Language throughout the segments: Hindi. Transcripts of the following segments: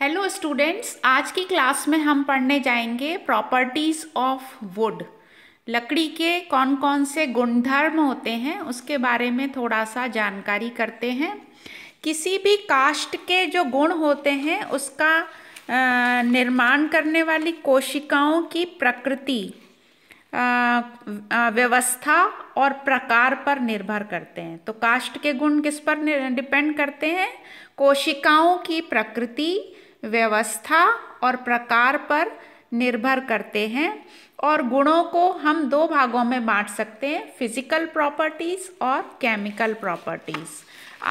हेलो स्टूडेंट्स आज की क्लास में हम पढ़ने जाएंगे प्रॉपर्टीज़ ऑफ वुड लकड़ी के कौन कौन से गुणधर्म होते हैं उसके बारे में थोड़ा सा जानकारी करते हैं किसी भी कास्ट के जो गुण होते हैं उसका निर्माण करने वाली कोशिकाओं की प्रकृति व्यवस्था और प्रकार पर निर्भर करते हैं तो कास्ट के गुण किस पर डिपेंड करते हैं कोशिकाओं की प्रकृति व्यवस्था और प्रकार पर निर्भर करते हैं और गुणों को हम दो भागों में बांट सकते हैं फिजिकल प्रॉपर्टीज़ और केमिकल प्रॉपर्टीज़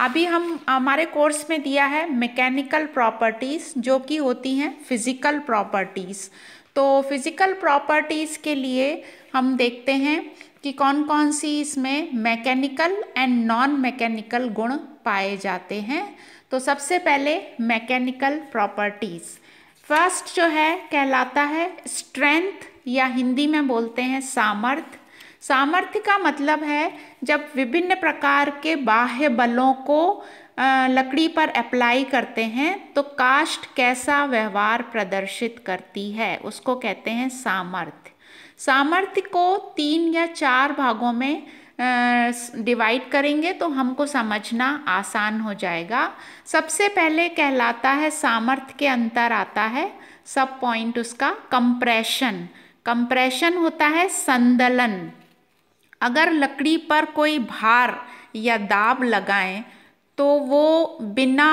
अभी हम हमारे कोर्स में दिया है मैकेनिकल प्रॉपर्टीज़ जो कि होती हैं फिजिकल प्रॉपर्टीज़ तो फिज़िकल प्रॉपर्टीज़ के लिए हम देखते हैं कि कौन कौन सी इसमें मैकेनिकल एंड नॉन मैकेनिकल गुण पाए जाते हैं तो सबसे पहले मैकेनिकल प्रॉपर्टीज़ फर्स्ट जो है कहलाता है स्ट्रेंथ या हिंदी में बोलते हैं सामर्थ्य सामर्थ्य का मतलब है जब विभिन्न प्रकार के बाह्य बलों को लकड़ी पर अप्लाई करते हैं तो कास्ट कैसा व्यवहार प्रदर्शित करती है उसको कहते हैं सामर्थ्य सामर्थ्य को तीन या चार भागों में डिवाइड करेंगे तो हमको समझना आसान हो जाएगा सबसे पहले कहलाता है सामर्थ्य के अंतर आता है सब पॉइंट उसका कंप्रेशन कंप्रेशन होता है संदलन अगर लकड़ी पर कोई भार या दाब लगाएं तो वो बिना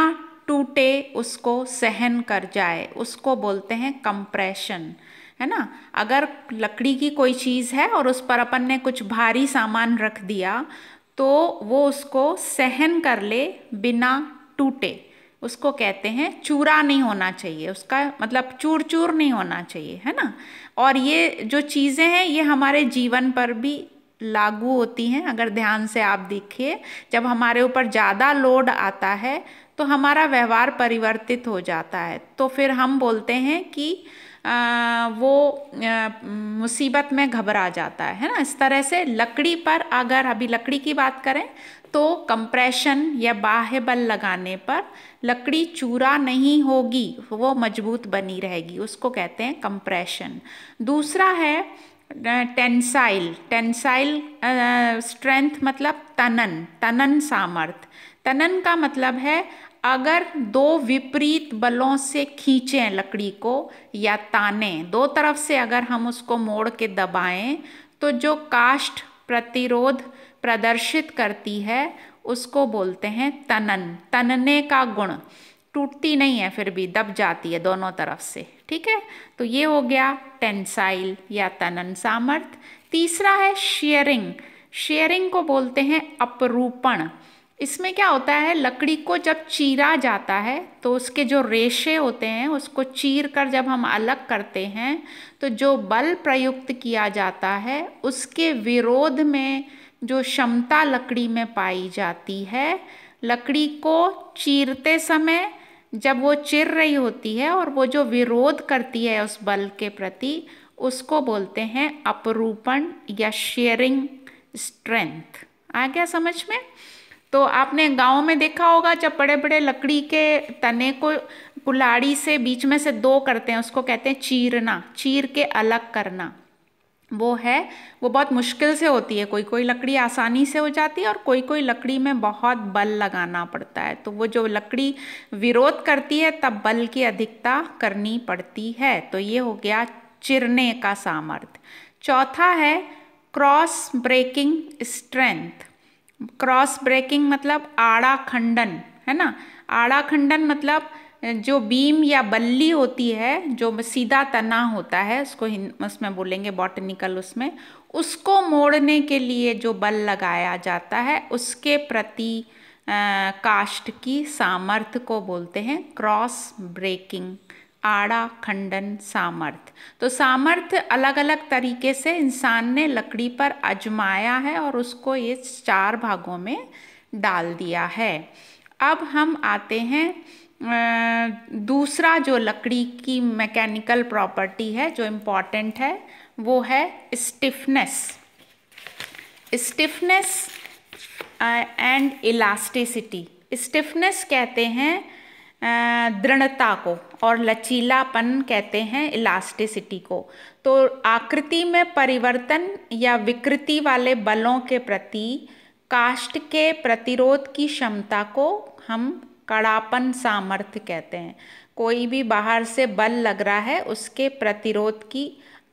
टूटे उसको सहन कर जाए उसको बोलते हैं कंप्रेशन है ना अगर लकड़ी की कोई चीज़ है और उस पर अपन ने कुछ भारी सामान रख दिया तो वो उसको सहन कर ले बिना टूटे उसको कहते हैं चूरा नहीं होना चाहिए उसका मतलब चूर चूर नहीं होना चाहिए है ना और ये जो चीज़ें हैं ये हमारे जीवन पर भी लागू होती हैं अगर ध्यान से आप देखिए जब हमारे ऊपर ज़्यादा लोड आता है तो हमारा व्यवहार परिवर्तित हो जाता है तो फिर हम बोलते हैं कि वो मुसीबत में घबरा जाता है है ना इस तरह से लकड़ी पर अगर अभी लकड़ी की बात करें तो कंप्रेशन या बाह्य बल लगाने पर लकड़ी चूरा नहीं होगी वो मजबूत बनी रहेगी उसको कहते हैं कंप्रेशन दूसरा है टेंसाइल टेंसाइल स्ट्रेंथ मतलब तनन तनन सामर्थ तनन का मतलब है अगर दो विपरीत बलों से खींचें लकड़ी को या ताने दो तरफ से अगर हम उसको मोड़ के दबाएं तो जो काष्ट प्रतिरोध प्रदर्शित करती है उसको बोलते हैं तनन तनने का गुण टूटती नहीं है फिर भी दब जाती है दोनों तरफ से ठीक है तो ये हो गया टेंसाइल या तनन सामर्थ तीसरा है शेयरिंग शेयरिंग को बोलते हैं अपरूपण इसमें क्या होता है लकड़ी को जब चीरा जाता है तो उसके जो रेशे होते हैं उसको चीर कर जब हम अलग करते हैं तो जो बल प्रयुक्त किया जाता है उसके विरोध में जो क्षमता लकड़ी में पाई जाती है लकड़ी को चीरते समय जब वो चिर रही होती है और वो जो विरोध करती है उस बल के प्रति उसको बोलते हैं अपरूपण या शेयरिंग स्ट्रेंथ आ गया समझ में तो आपने गाँव में देखा होगा जब बड़े बड़े लकड़ी के तने को कुलाड़ी से बीच में से दो करते हैं उसको कहते हैं चीरना चीर के अलग करना वो है वो बहुत मुश्किल से होती है कोई कोई लकड़ी आसानी से हो जाती है और कोई कोई लकड़ी में बहुत बल लगाना पड़ता है तो वो जो लकड़ी विरोध करती है तब बल की अधिकता करनी पड़ती है तो ये हो गया चिरने का सामर्थ्य चौथा है cross breaking strength cross breaking मतलब आड़ा खंडन है ना आड़ा खंडन मतलब जो बीम या बल्ली होती है जो सीधा तना होता है उसको उसमें बोलेंगे बॉटनिकल उसमें उसको मोड़ने के लिए जो बल लगाया जाता है उसके प्रति आ, काष्ट की सामर्थ्य को बोलते हैं क्रॉस ब्रेकिंग आड़ा खंडन सामर्थ तो सामर्थ अलग अलग तरीके से इंसान ने लकड़ी पर अजमाया है और उसको ये चार भागों में डाल दिया है अब हम आते हैं दूसरा जो लकड़ी की मैकेनिकल प्रॉपर्टी है जो इम्पॉर्टेंट है वो है stiffness stiffness and elasticity stiffness कहते हैं दृढ़ता को और लचीलापन कहते हैं इलास्टिसिटी को तो आकृति में परिवर्तन या विकृति वाले बलों के प्रति काष्ट के प्रतिरोध की क्षमता को हम कड़ापन सामर्थ्य कहते हैं कोई भी बाहर से बल लग रहा है उसके प्रतिरोध की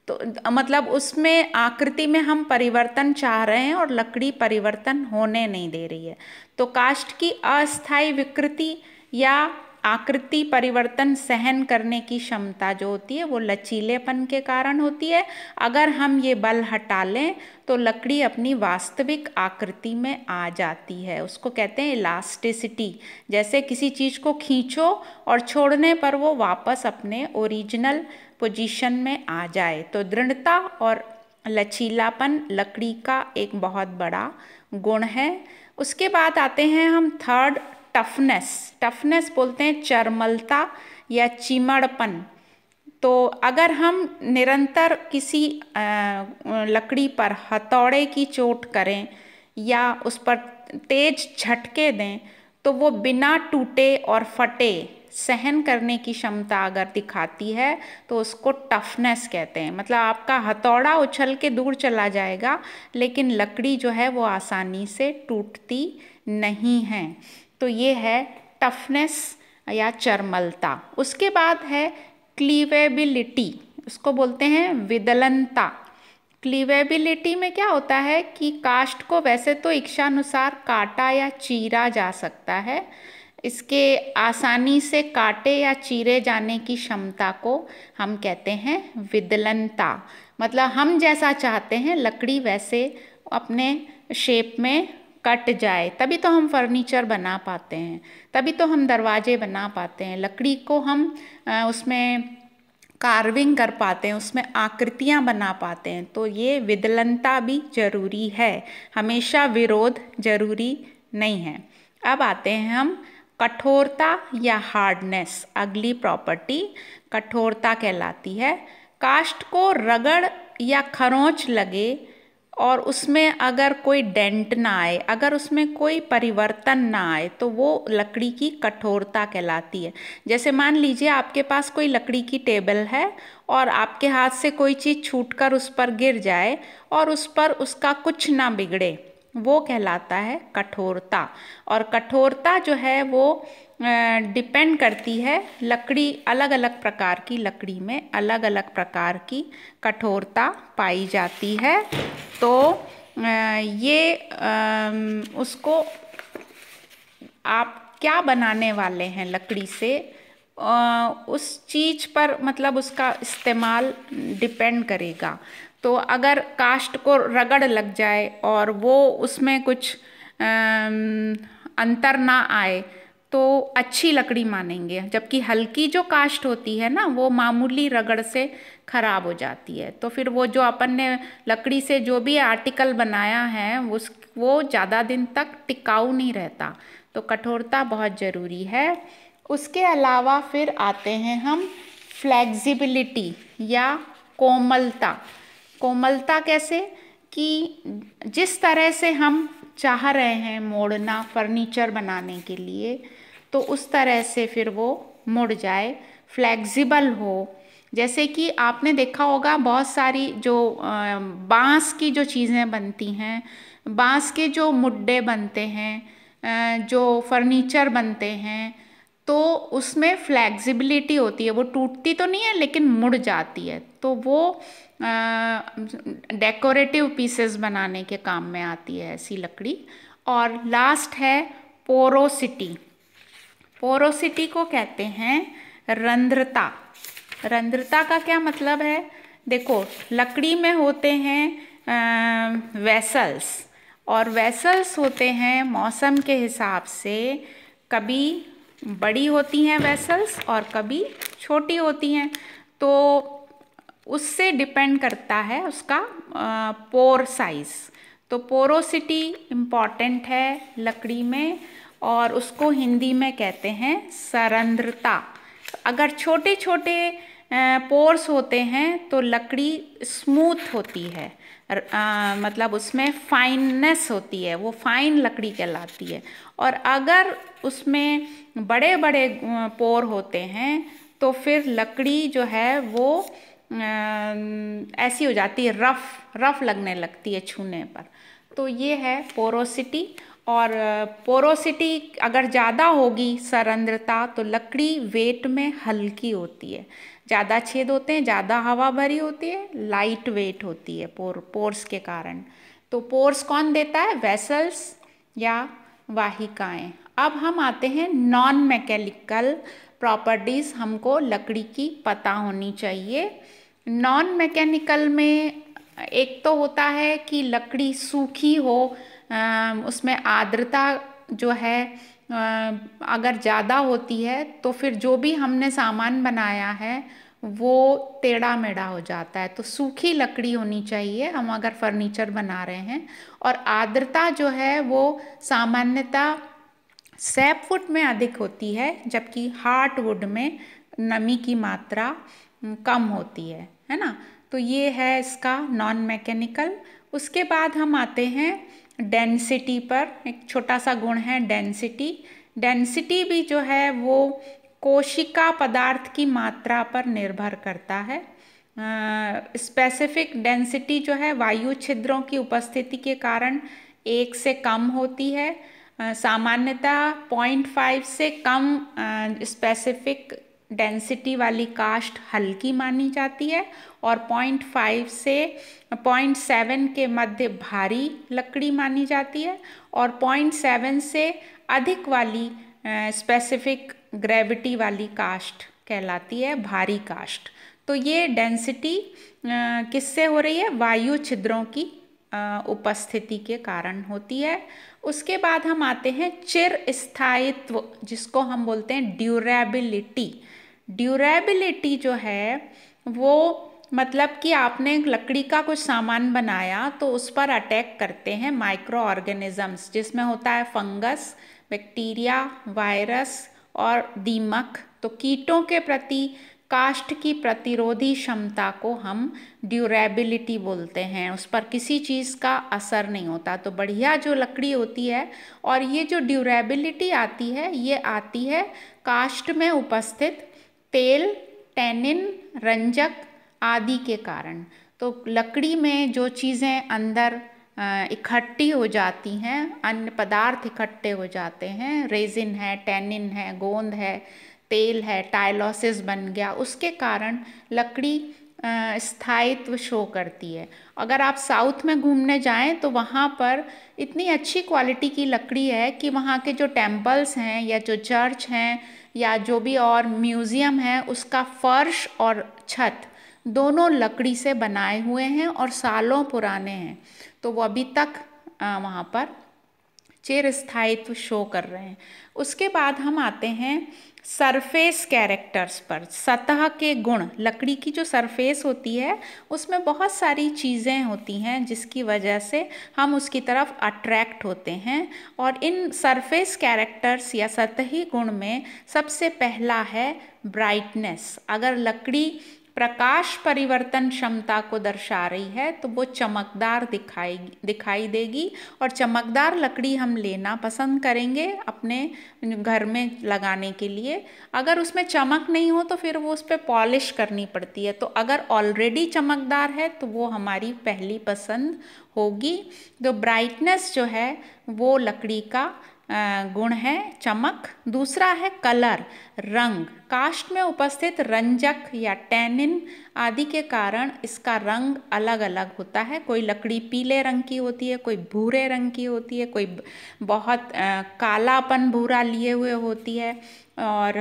तो मतलब उसमें आकृति में हम परिवर्तन चाह रहे हैं और लकड़ी परिवर्तन होने नहीं दे रही है तो काष्ट की अस्थाई विकृति या आकृति परिवर्तन सहन करने की क्षमता जो होती है वो लचीलेपन के कारण होती है अगर हम ये बल हटा लें तो लकड़ी अपनी वास्तविक आकृति में आ जाती है उसको कहते हैं इलास्टिसिटी जैसे किसी चीज़ को खींचो और छोड़ने पर वो वापस अपने ओरिजिनल पोजीशन में आ जाए तो दृढ़ता और लचीलापन लकड़ी का एक बहुत बड़ा गुण है उसके बाद आते हैं हम थर्ड टफनेस टफनेस बोलते हैं चरमलता या चिमड़पन तो अगर हम निरंतर किसी लकड़ी पर हथौड़े की चोट करें या उस पर तेज झटके दें तो वो बिना टूटे और फटे सहन करने की क्षमता अगर दिखाती है तो उसको टफनेस कहते हैं मतलब आपका हथौड़ा उछल के दूर चला जाएगा लेकिन लकड़ी जो है वो आसानी से टूटती नहीं है तो ये है टफनेस या चर्मलता उसके बाद है क्लीवेबिलिटी उसको बोलते हैं विदलनता क्लीवेबिलिटी में क्या होता है कि कास्ट को वैसे तो इच्छानुसार काटा या चीरा जा सकता है इसके आसानी से काटे या चीरे जाने की क्षमता को हम कहते हैं विदलनता मतलब हम जैसा चाहते हैं लकड़ी वैसे अपने शेप में कट जाए तभी तो हम फर्नीचर बना पाते हैं तभी तो हम दरवाजे बना पाते हैं लकड़ी को हम उसमें कार्विंग कर पाते हैं उसमें आकृतियां बना पाते हैं तो ये विदलनता भी जरूरी है हमेशा विरोध जरूरी नहीं है अब आते हैं हम कठोरता या हार्डनेस अगली प्रॉपर्टी कठोरता कहलाती है काष्ट को रगड़ या खरोंच लगे और उसमें अगर कोई डेंट ना आए अगर उसमें कोई परिवर्तन ना आए तो वो लकड़ी की कठोरता कहलाती है जैसे मान लीजिए आपके पास कोई लकड़ी की टेबल है और आपके हाथ से कोई चीज़ छूट कर उस पर गिर जाए और उस पर उसका कुछ ना बिगड़े वो कहलाता है कठोरता और कठोरता जो है वो डिपेंड करती है लकड़ी अलग अलग प्रकार की लकड़ी में अलग अलग प्रकार की कठोरता पाई जाती है तो ये उसको आप क्या बनाने वाले हैं लकड़ी से उस चीज़ पर मतलब उसका इस्तेमाल डिपेंड करेगा तो अगर कास्ट को रगड़ लग जाए और वो उसमें कुछ अंतर ना आए तो अच्छी लकड़ी मानेंगे जबकि हल्की जो कास्ट होती है ना वो मामूली रगड़ से ख़राब हो जाती है तो फिर वो जो अपन ने लकड़ी से जो भी आर्टिकल बनाया है उस वो ज़्यादा दिन तक टिकाऊ नहीं रहता तो कठोरता बहुत ज़रूरी है उसके अलावा फिर आते हैं हम फ्लैक्सिबिलिटी या कोमलता कोमलता कैसे कि जिस तरह से हम चाह रहे हैं मोड़ना फर्नीचर बनाने के लिए तो उस तरह से फिर वो मुड़ जाए फ्लेक्सिबल हो जैसे कि आपने देखा होगा बहुत सारी जो बांस की जो चीज़ें बनती हैं बांस के जो मुड्डे बनते हैं जो फर्नीचर बनते हैं तो उसमें फ्लेक्सिबिलिटी होती है वो टूटती तो नहीं है लेकिन मुड़ जाती है तो वो डेकोरेटिव पीसेस बनाने के काम में आती है ऐसी लकड़ी और लास्ट है पोरोसिटी पोरोसिटी को कहते हैं रंध्रता रंध्रता का क्या मतलब है देखो लकड़ी में होते हैं वेसल्स और वेसल्स होते हैं मौसम के हिसाब से कभी बड़ी होती हैं वेसल्स और कभी छोटी होती हैं तो उससे डिपेंड करता है उसका पोर साइज़ तो पोरोसिटी इम्पॉर्टेंट है लकड़ी में और उसको हिंदी में कहते हैं सरंद्रता अगर छोटे छोटे पोर्स होते हैं तो लकड़ी स्मूथ होती है आ, मतलब उसमें फाइननेस होती है वो फाइन लकड़ी कहलाती है और अगर उसमें बड़े बड़े पोर होते हैं तो फिर लकड़ी जो है वो ऐसी हो जाती है रफ़ रफ़ लगने लगती है छूने पर तो ये है पोरोसिटी और पोरोसिटी अगर ज़्यादा होगी सरंद्रता तो लकड़ी वेट में हल्की होती है ज़्यादा छेद होते हैं ज़्यादा हवा भरी होती है लाइट वेट होती है पोर पोर्स के कारण तो पोर्स कौन देता है वेसल्स या वाहिकाएं अब हम आते हैं नॉन मैकेनिकल प्रॉपर्टीज़ हमको लकड़ी की पता होनी चाहिए नॉन मैकेनिकल में एक तो होता है कि लकड़ी सूखी हो उसमें आर्द्रता जो है अगर ज़्यादा होती है तो फिर जो भी हमने सामान बनाया है वो टेढ़ा मेढ़ा हो जाता है तो सूखी लकड़ी होनी चाहिए हम अगर फर्नीचर बना रहे हैं और आर्द्रता जो है वो सामान्यतः सैप वुड में अधिक होती है जबकि हार्ट वुड में नमी की मात्रा कम होती है है ना तो ये है इसका नॉन मैकेनिकल उसके बाद हम आते हैं डेंसिटी पर एक छोटा सा गुण है डेंसिटी डेंसिटी भी जो है वो कोशिका पदार्थ की मात्रा पर निर्भर करता है स्पेसिफिक डेंसिटी जो है वायु छिद्रों की उपस्थिति के कारण एक से कम होती है सामान्यतः 0.5 से कम स्पेसिफिक डेंसिटी वाली कास्ट हल्की मानी जाती है और पॉइंट फाइव से पॉइंट सेवन के मध्य भारी लकड़ी मानी जाती है और पॉइंट सेवन से अधिक वाली स्पेसिफिक ग्रेविटी वाली कास्ट कहलाती है भारी कास्ट तो ये डेंसिटी किससे हो रही है वायु छिद्रों की उपस्थिति के कारण होती है उसके बाद हम आते हैं चिर स्थायित्व जिसको हम बोलते हैं ड्यूरेबिलिटी ड्यूरेबिलिटी जो है वो मतलब कि आपने लकड़ी का कुछ सामान बनाया तो उस पर अटैक करते हैं माइक्रो ऑर्गेनिजम्स जिसमें होता है फंगस बैक्टीरिया वायरस और दीमक तो कीटों के प्रति काष्ट की प्रतिरोधी क्षमता को हम ड्यूरेबिलिटी बोलते हैं उस पर किसी चीज़ का असर नहीं होता तो बढ़िया जो लकड़ी होती है और ये जो ड्यूरेबिलिटी आती है ये आती है काष्ट में उपस्थित तेल टैनिन रंजक आदि के कारण तो लकड़ी में जो चीज़ें अंदर इकट्ठी हो जाती हैं अन्य पदार्थ इकट्ठे हो जाते हैं रेजिन है टैनिन है गोंद है तेल है टाइलोसिस बन गया उसके कारण लकड़ी स्थायित्व शो करती है अगर आप साउथ में घूमने जाएं तो वहाँ पर इतनी अच्छी क्वालिटी की लकड़ी है कि वहाँ के जो टेम्पल्स हैं या जो चर्च हैं या जो भी और म्यूज़ियम है उसका फर्श और छत दोनों लकड़ी से बनाए हुए हैं और सालों पुराने हैं तो वो अभी तक वहाँ पर चिर स्थायित्व शो कर रहे हैं उसके बाद हम आते हैं सरफेस कैरेक्टर्स पर सतह के गुण लकड़ी की जो सरफेस होती है उसमें बहुत सारी चीज़ें होती हैं जिसकी वजह से हम उसकी तरफ अट्रैक्ट होते हैं और इन सरफेस कैरेक्टर्स या सतही गुण में सबसे पहला है ब्राइटनेस अगर लकड़ी प्रकाश परिवर्तन क्षमता को दर्शा रही है तो वो चमकदार दिखाई दिखाई देगी और चमकदार लकड़ी हम लेना पसंद करेंगे अपने घर में लगाने के लिए अगर उसमें चमक नहीं हो तो फिर वो उस पर पॉलिश करनी पड़ती है तो अगर ऑलरेडी चमकदार है तो वो हमारी पहली पसंद होगी तो ब्राइटनेस जो है वो लकड़ी का गुण है चमक दूसरा है कलर रंग काष्ट में उपस्थित रंजक या टैनिन आदि के कारण इसका रंग अलग अलग होता है कोई लकड़ी पीले रंग की होती है कोई भूरे रंग की होती है कोई बहुत कालापन भूरा लिए हुए होती है और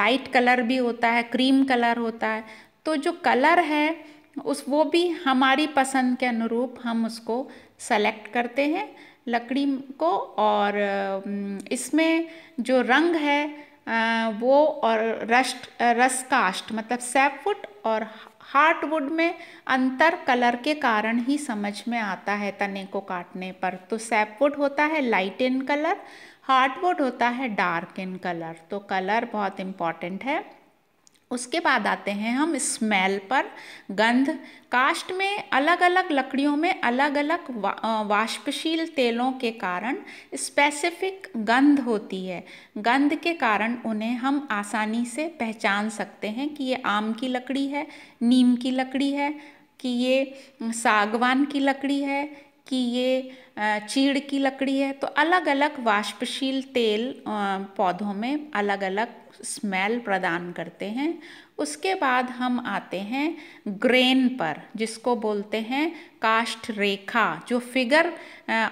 लाइट कलर भी होता है क्रीम कलर होता है तो जो कलर है उस वो भी हमारी पसंद के अनुरूप हम उसको सेलेक्ट करते हैं लकड़ी को और इसमें जो रंग है वो और रस्ट रस कास्ट मतलब सैपवुड और हार्टवुड में अंतर कलर के कारण ही समझ में आता है तने को काटने पर तो सैपवुड होता है लाइट इन कलर हार्टवुड होता है डार्क इन कलर तो कलर बहुत इम्पॉर्टेंट है उसके बाद आते हैं हम स्मेल पर गंध कास्ट में अलग अलग लकड़ियों में अलग अलग वाष्पशील तेलों के कारण स्पेसिफिक गंध होती है गंध के कारण उन्हें हम आसानी से पहचान सकते हैं कि ये आम की लकड़ी है नीम की लकड़ी है कि ये सागवान की लकड़ी है कि ये चीड़ की लकड़ी है तो अलग अलग वाष्पशील तेल पौधों में अलग अलग स्मेल प्रदान करते हैं उसके बाद हम आते हैं ग्रेन पर जिसको बोलते हैं काष्ठ रेखा जो फिगर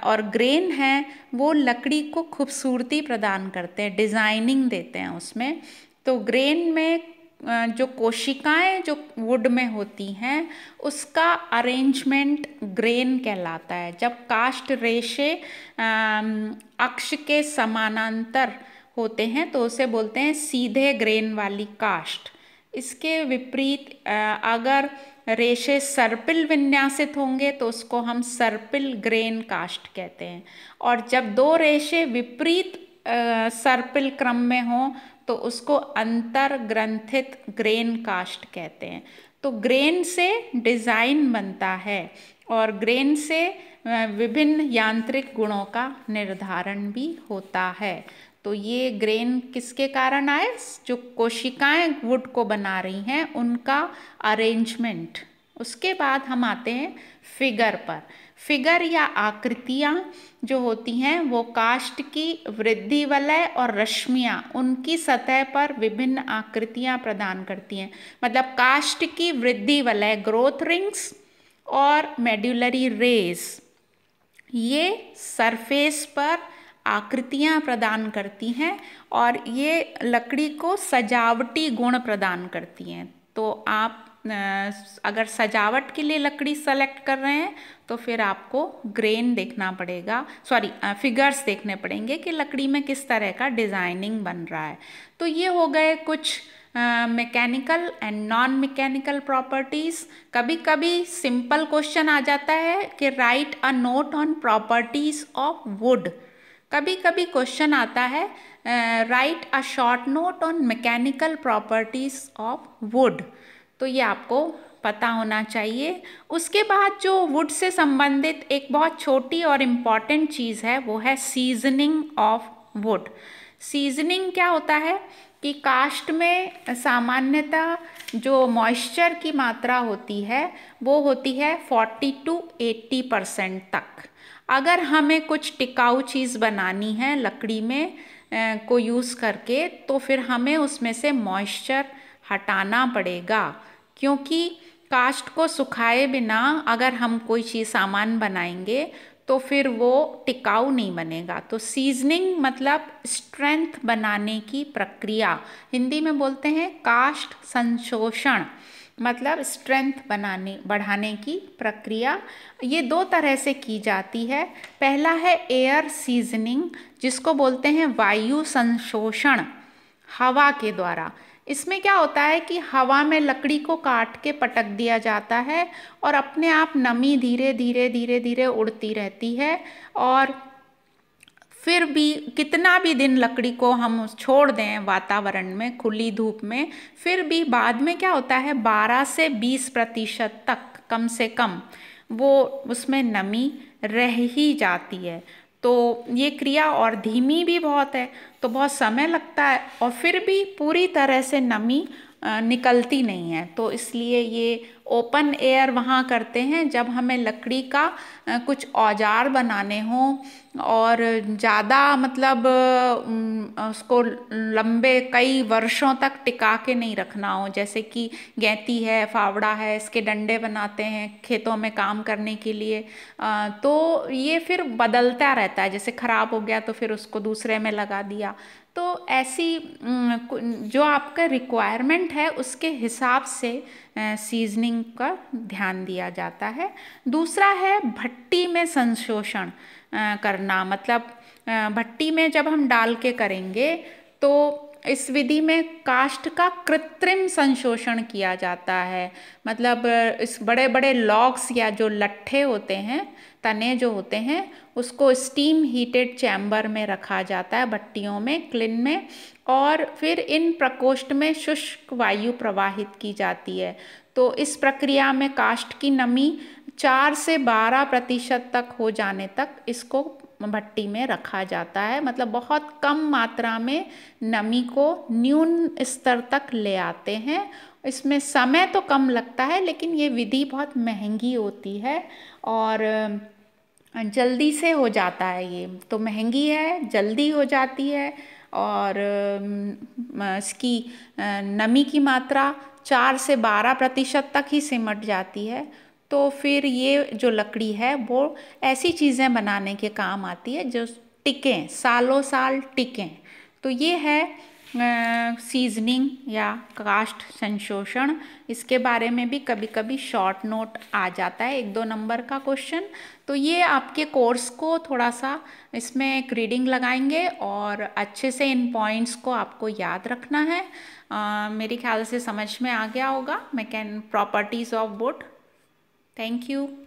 और ग्रेन है वो लकड़ी को खूबसूरती प्रदान करते हैं डिज़ाइनिंग देते हैं उसमें तो ग्रेन में जो कोशिकाएं जो वुड में होती हैं उसका अरेंजमेंट ग्रेन कहलाता है जब कास्ट रेशे अक्ष के समानांतर होते हैं तो उसे बोलते हैं सीधे ग्रेन वाली कास्ट इसके विपरीत अगर रेशे सर्पिल विन्यासित होंगे तो उसको हम सर्पिल ग्रेन कास्ट कहते हैं और जब दो रेशे विपरीत सर्पिल क्रम में हों तो उसको अंतर्ग्रंथित ग्रेन कास्ट कहते हैं तो ग्रेन से डिज़ाइन बनता है और ग्रेन से विभिन्न यांत्रिक गुणों का निर्धारण भी होता है तो ये ग्रेन किसके कारण आए जो कोशिकाएं वुड को बना रही हैं उनका अरेंजमेंट उसके बाद हम आते हैं फिगर पर फिगर या आकृतियाँ जो होती हैं वो काष्ट की वृद्धि वलय और रश्मियाँ उनकी सतह पर विभिन्न आकृतियाँ प्रदान करती हैं मतलब काष्ट की वृद्धि वलय ग्रोथ रिंग्स और मेड्यूलरी रेज ये सरफेस पर आकृतियाँ प्रदान करती हैं और ये लकड़ी को सजावटी गुण प्रदान करती हैं तो आप अगर सजावट के लिए लकड़ी सेलेक्ट कर रहे हैं तो फिर आपको ग्रेन देखना पड़ेगा सॉरी फिगर्स देखने पड़ेंगे कि लकड़ी में किस तरह का डिज़ाइनिंग बन रहा है तो ये हो गए कुछ mechanical and non mechanical properties कभी कभी सिंपल क्वेश्चन आ जाता है कि write a note on properties of wood कभी कभी क्वेश्चन आता है write a short note on mechanical properties of wood तो ये आपको पता होना चाहिए उसके बाद जो वुड से संबंधित एक बहुत छोटी और इम्पॉर्टेंट चीज़ है वो है सीजनिंग ऑफ वुड सीजनिंग क्या होता है कि कास्ट में सामान्यतः जो मॉइस्चर की मात्रा होती है वो होती है 40 टू 80 परसेंट तक अगर हमें कुछ टिकाऊ चीज़ बनानी है लकड़ी में को यूज़ करके तो फिर हमें उसमें से मॉइस्चर हटाना पड़ेगा क्योंकि काष्ट को सुखाए बिना अगर हम कोई चीज़ सामान बनाएंगे तो फिर वो टिकाऊ नहीं बनेगा तो सीजनिंग मतलब स्ट्रेंथ बनाने की प्रक्रिया हिंदी में बोलते हैं काष्ट संशोषण मतलब स्ट्रेंथ बनाने बढ़ाने की प्रक्रिया ये दो तरह से की जाती है पहला है एयर सीजनिंग जिसको बोलते हैं वायु संशोषण हवा के द्वारा इसमें क्या होता है कि हवा में लकड़ी को काट के पटक दिया जाता है और अपने आप नमी धीरे धीरे धीरे धीरे उड़ती रहती है और फिर भी कितना भी दिन लकड़ी को हम छोड़ दें वातावरण में खुली धूप में फिर भी बाद में क्या होता है 12 से 20 प्रतिशत तक कम से कम वो उसमें नमी रह ही जाती है तो ये क्रिया और धीमी भी बहुत है तो बहुत समय लगता है और फिर भी पूरी तरह से नमी निकलती नहीं है तो इसलिए ये ओपन एयर वहाँ करते हैं जब हमें लकड़ी का कुछ औजार बनाने हों और ज़्यादा मतलब उसको लंबे कई वर्षों तक टिका के नहीं रखना हो जैसे कि गैती है फावड़ा है इसके डंडे बनाते हैं खेतों में काम करने के लिए तो ये फिर बदलता रहता है जैसे ख़राब हो गया तो फिर उसको दूसरे में लगा दिया तो ऐसी जो आपका रिक्वायरमेंट है उसके हिसाब से सीजनिंग का ध्यान दिया जाता है दूसरा है भट्टी में संशोषण करना मतलब भट्टी में जब हम डाल के करेंगे तो इस विधि में काष्ठ का कृत्रिम संशोषण किया जाता है मतलब इस बड़े बड़े लॉग्स या जो लट्ठे होते हैं तने जो होते हैं उसको स्टीम हीटेड चैम्बर में रखा जाता है भट्टियों में क्लिन में और फिर इन प्रकोष्ठ में शुष्क वायु प्रवाहित की जाती है तो इस प्रक्रिया में काष्ठ की नमी चार से बारह प्रतिशत तक हो जाने तक इसको भट्टी में रखा जाता है मतलब बहुत कम मात्रा में नमी को न्यून स्तर तक ले आते हैं इसमें समय तो कम लगता है लेकिन ये विधि बहुत महंगी होती है और जल्दी से हो जाता है ये तो महंगी है जल्दी हो जाती है और इसकी नमी की मात्रा चार से बारह प्रतिशत तक ही सिमट जाती है तो फिर ये जो लकड़ी है वो ऐसी चीज़ें बनाने के काम आती है जो टिकें सालों साल टिकें तो ये है सीजनिंग या कास्ट संशोषण इसके बारे में भी कभी कभी शॉर्ट नोट आ जाता है एक दो नंबर का क्वेश्चन तो ये आपके कोर्स को थोड़ा सा इसमें एक रीडिंग लगाएंगे और अच्छे से इन पॉइंट्स को आपको याद रखना है आ, मेरे ख्याल से समझ में आ गया होगा मैकेन properties of wood Thank you.